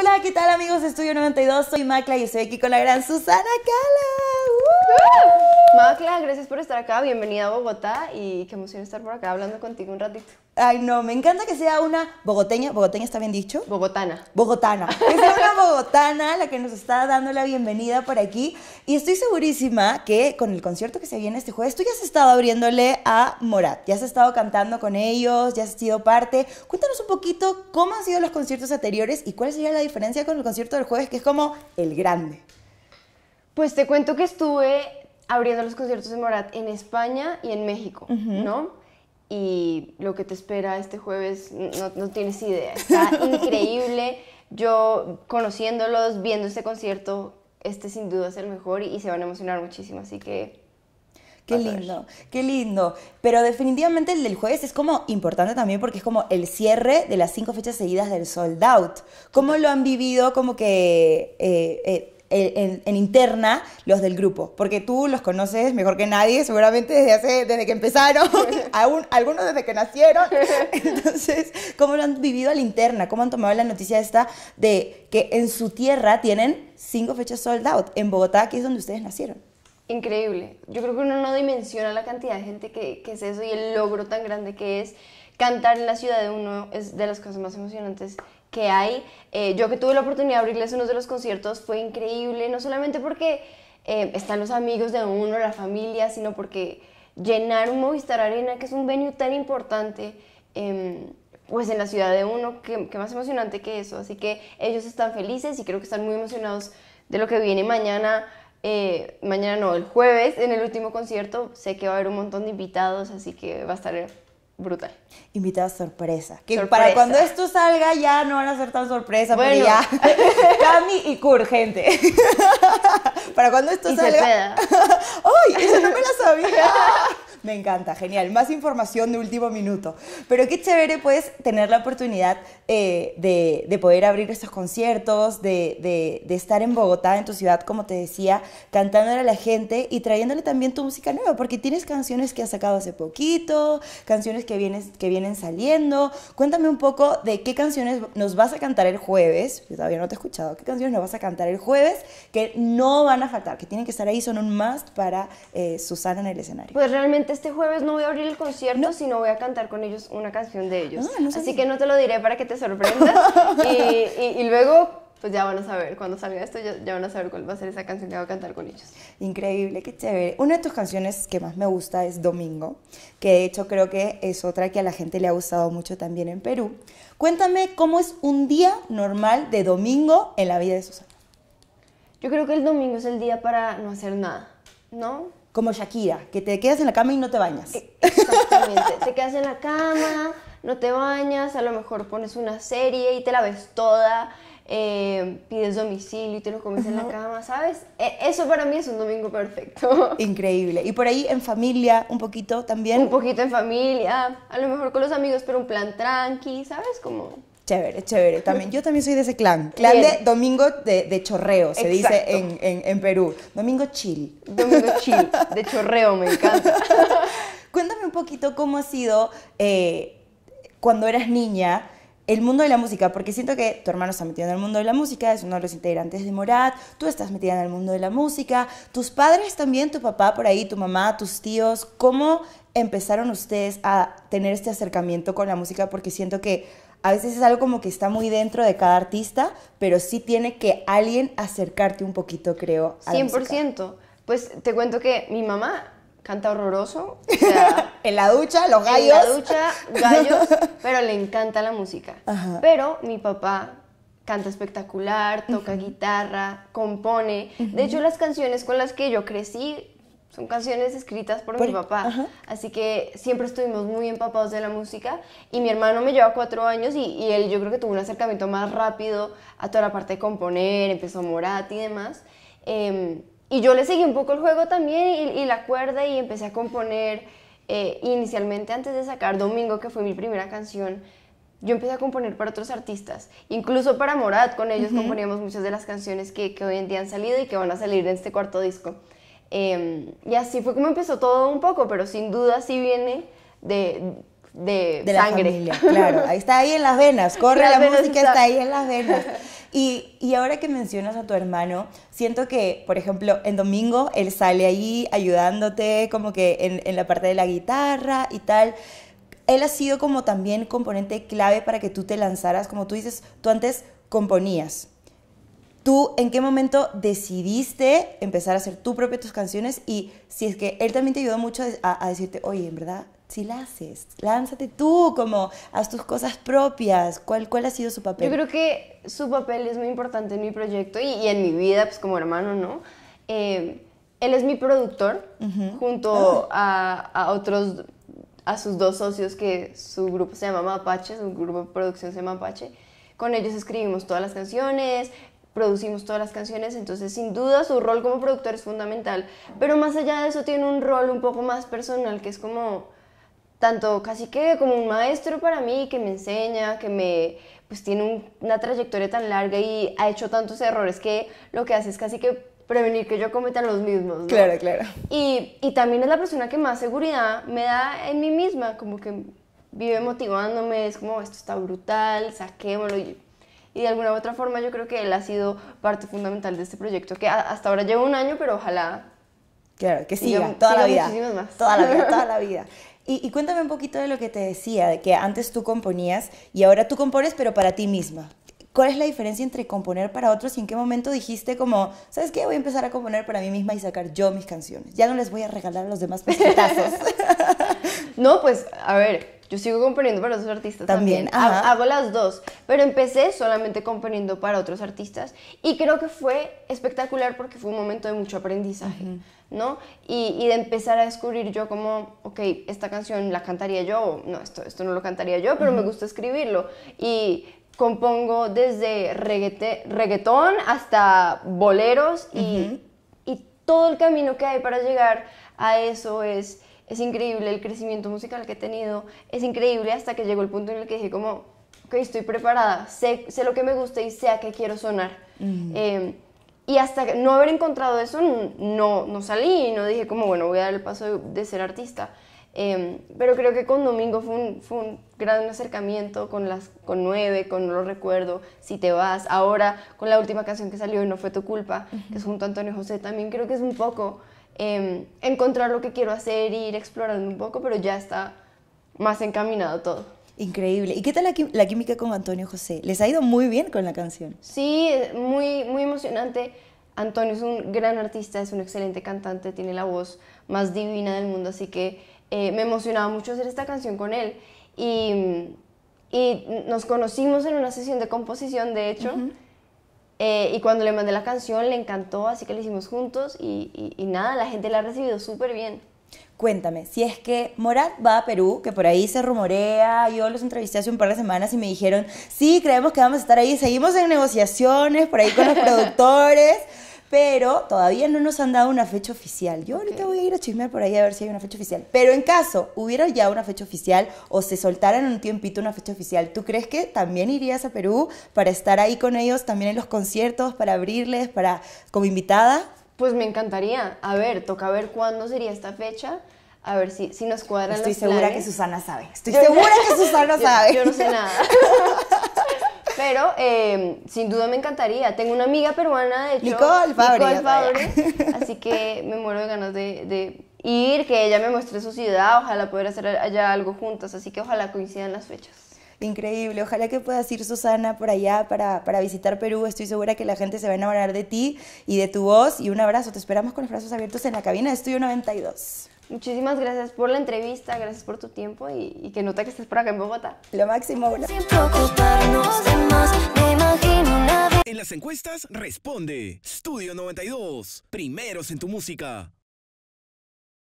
Hola, ¿qué tal amigos de Estudio 92? Soy Macla y estoy aquí con la gran Susana Cala. ¡Uh! Macla, gracias por estar acá, bienvenida a Bogotá y qué emoción estar por acá hablando contigo un ratito. Ay, no, me encanta que sea una bogoteña, bogoteña está bien dicho. Bogotana. Bogotana. Que una bogotana la que nos está dando la bienvenida por aquí. Y estoy segurísima que con el concierto que se viene este jueves, tú ya has estado abriéndole a Morat, ya has estado cantando con ellos, ya has sido parte. Cuéntanos un poquito cómo han sido los conciertos anteriores y cuál sería la diferencia con el concierto del jueves, que es como el grande. Pues te cuento que estuve abriendo los conciertos de Morat en España y en México, ¿no? Y lo que te espera este jueves no, tienes idea. Está increíble. Yo conociéndolos, viendo este concierto, este sin duda es el mejor y, se van a emocionar muchísimo. Así que Qué lindo, qué lindo. Pero definitivamente el del jueves es como importante también porque es como el cierre de las cinco fechas seguidas del sold out. ¿Cómo lo han vivido? Como que eh, eh, en, interna los del grupo, porque tú los conoces mejor que nadie, seguramente desde hace, desde que empezaron, algunos desde que nacieron. Entonces, ¿cómo lo han vivido a la interna? ¿Cómo han tomado la noticia esta de que en su tierra tienen cinco fechas sold out en Bogotá, que es donde ustedes nacieron? Increíble. Yo creo que uno no dimensiona la cantidad de gente que, que es eso y el logro tan grande que es. Cantar en la ciudad de uno es de las cosas más emocionantes que hay. Eh, yo que tuve la oportunidad de abrirles uno de los conciertos fue increíble, no solamente porque eh, están los amigos de uno, la familia, sino porque llenar un Movistar Arena, que es un venue tan importante, em, pues en la ciudad de uno, que, más emocionante que eso. Así que ellos están felices y creo que están muy emocionados de lo que viene mañana. Eh, mañana no, el jueves en el último concierto. Sé que va a haber un montón de invitados, así que va a estar brutal. Invitada sorpresa. Que para cuando esto salga ya no van a ser tan sorpresa, bueno. ya. Cami y Kur, gente. para cuando esto salga. ¡Ay! Eso no me la sabía. Me encanta, genial. Más información de último minuto. Pero qué chévere, puedes tener la oportunidad eh, de, poder abrir estos conciertos, de, estar en Bogotá, en tu ciudad, como te decía, cantándole a la gente y trayéndole también tu música nueva, porque tienes canciones que has sacado hace poquito, canciones que, que vienen saliendo. Cuéntame un poco de qué canciones nos vas a cantar el jueves. Yo todavía no te he escuchado. ¿Qué canciones nos vas a cantar el jueves que no van a faltar, que tienen que estar ahí, son un must para eh, Susana en el escenario? Pues realmente este jueves no voy a abrir el concierto, sino voy a cantar con ellos una canción de ellos. Ah, Así que no te lo diré para que te sorprendas. y, luego pues ya van a saber, cuando salga esto, ya, ya, van a saber cuál va a ser esa canción que voy a cantar con ellos. Increíble, qué chévere. Una de tus canciones que más me gusta es Domingo, que de hecho creo que es otra que a la gente le ha gustado mucho también en Perú. Cuéntame cómo es un día normal de domingo en la vida de Susana. Yo creo que el domingo es el día para no hacer nada, ¿no? como Shakira, que te quedas en la cama y no te bañas. E, exactamente, te quedas en la cama, no te bañas, a lo mejor pones una serie y te la ves toda, eh, pides domicilio y te lo comes en la cama, ¿sabes? E, eso para mí es un domingo perfecto. Increíble. Y por ahí en familia, un poquito también. Un poquito en familia, a lo mejor con los amigos, pero un plan tranqui, ¿sabes? Como Chévere, chévere. yo también soy de ese clan. Clan de Domingo de, Chorreo, se dice en, Perú. Domingo Chill. Domingo Chill, de Chorreo, me encanta. Cuéntame un poquito cómo ha sido eh, cuando eras niña el mundo de la música, porque siento que tu hermano está metido en el mundo de la música, es uno de los integrantes de Morat, tú estás metida en el mundo de la música, tus padres también, tu papá por ahí, tu mamá, tus tíos, ¿cómo empezaron ustedes a tener este acercamiento con la música? Porque siento que a veces es algo como que está muy dentro de cada artista, pero sí tiene que alguien acercarte un poquito, creo. A 100%. pues te cuento que mi mamá canta horroroso. en la ducha, los gallos. En la ducha, gallos, pero le encanta la música. Pero mi papá canta espectacular, toca guitarra, compone. De hecho, las canciones con las que yo crecí son canciones escritas por, mi papá. Así que siempre estuvimos muy empapados de la música. Y mi hermano me lleva cuatro años y, y, él yo creo que tuvo un acercamiento más rápido a toda la parte de componer, empezó Morat y demás. Em, y yo le seguí un poco el juego también y, la cuerda y empecé a componer. Eh, inicialmente antes de sacar Domingo, que fue mi primera canción, yo empecé a componer para otros artistas, incluso para Morat, con ellos componíamos muchas de las canciones que, que, hoy en día han salido y que van a salir en este cuarto disco. Em, y así fue como empezó todo un poco, pero sin duda sí viene de, de, de sangre. La familia, claro, está ahí en las venas, corre la, música, está... ahí en las venas. Y, y, ahora que mencionas a tu hermano, siento que, por ejemplo, en domingo él sale ahí ayudándote como que en la parte de la guitarra y tal. Él ha sido como también componente clave para que tú te lanzaras, como tú dices, tú antes componías, tú en qué momento decidiste empezar a hacer tú propia tus canciones y si es que él también te ayudó mucho a, decirte, oye, en verdad, si la haces, lánzate tú, como haz tus cosas propias, ¿cuál, cuál ha sido su papel? Yo creo que su papel es muy importante en mi proyecto y, en mi vida, pues como hermano, ¿no? Eh, él es mi productor junto ah. a, a, otros, a sus dos socios que su grupo se llama Mapache, su grupo de producción se llama Mapache. Con ellos escribimos todas las canciones, producimos todas las canciones, entonces sin duda su rol como productor es fundamental, pero más allá de eso tiene un rol un poco más personal, que es como tanto casi que como un maestro para mí, que me enseña, que me, pues tiene una trayectoria tan larga y ha hecho tantos errores que lo que hace es casi que prevenir que yo cometa los mismos. Claro, claro. Y, y también es la persona que más seguridad me da en mí misma, como que vive motivándome, es como, esto está brutal, saquémoslo. Y y de alguna u otra forma yo creo que él ha sido parte fundamental de este proyecto que hasta ahora lleva un año, pero ojalá... Claro, que siga, toda, la vida, más. toda la vida. Toda la vida, y, cuéntame un poquito de lo que te decía, de que antes tú componías y ahora tú compones, pero para ti misma. ¿Cuál es la diferencia entre componer para otros y en qué momento dijiste como, ¿sabes qué? Voy a empezar a componer para mí misma y sacar yo mis canciones. Ya no les voy a regalar a los demás pesquetazos. no, pues, a ver, yo sigo componiendo para otros artistas también. también. Hago las dos. Pero empecé solamente componiendo para otros artistas y creo que fue espectacular porque fue un momento de mucho aprendizaje, ¿no? Y, de empezar a descubrir yo como, ok, esta canción la cantaría yo, no, esto, esto no lo cantaría yo, pero me gusta escribirlo. Y compongo desde reggaetón hasta boleros y, y, todo el camino que hay para llegar a eso es, es increíble, el crecimiento musical que he tenido es increíble hasta que llegó el punto en el que dije como, que estoy preparada, sé, sé lo que me gusta y sé a qué quiero sonar. Em, y hasta no haber encontrado eso, no, no salí y no dije como, bueno, voy a dar el paso de, ser artista. Em, pero creo que con Domingo fue un, fue un, gran acercamiento con las con nueve, con No lo recuerdo, Si te vas, ahora con la última canción que salió, y No fue tu culpa, que es junto a Antonio José, también creo que es un poco em, encontrar lo que quiero hacer, ir explorando un poco, pero ya está más encaminado todo. Increíble. ¿Y qué tal la, química con Antonio José? Les ha ido muy bien con la canción. Sí, muy, muy emocionante. Antonio es un gran artista, es un excelente cantante, tiene la voz más divina del mundo, así que eh, me emocionaba mucho hacer esta canción con él. Y, nos conocimos en una sesión de composición, de hecho, eh, y cuando le mandé la canción le encantó, así que la hicimos juntos y nada, la gente la ha recibido súper bien. Cuéntame, si es que Morat va a Perú, que por ahí se rumorea, yo los entrevisté hace un par de semanas y me dijeron, sí, creemos que vamos a estar ahí, seguimos en negociaciones por ahí con los productores, pero todavía no nos han dado una fecha oficial. Yo ahorita voy a ir a chismear por ahí a ver si hay una fecha oficial. Pero en caso hubiera ya una fecha oficial o se soltara en un tiempito una fecha oficial, ¿tú crees que también irías a Perú para estar ahí con ellos también en los conciertos, para abrirles, para como invitada? Pues me encantaría. A ver, toca ver cuándo sería esta fecha. A ver si, si nos cuadran Estoy segura que Susana sabe. Estoy segura que Susana sabe. Yo no sé nada. Pero em, sin duda me encantaría. Tengo una amiga peruana, de hecho. Nicole Fabre. así que me muero de ganas de, de, ir, que ella me muestre su ciudad. Ojalá poder hacer allá algo juntas. Así que ojalá coincidan las fechas. Increíble. Ojalá que puedas ir, Susana, por allá para, visitar Perú. Estoy segura que la gente se va a enamorar de ti y de tu voz. Y un abrazo. Te esperamos con los brazos abiertos en la cabina de Estudio 92. Muchísimas gracias por la entrevista, gracias por tu tiempo y, que nota que estás por acá en Bogotá. Lo máximo. Sin preocuparnos imagino En las encuestas responde Studio 92, primeros en tu música.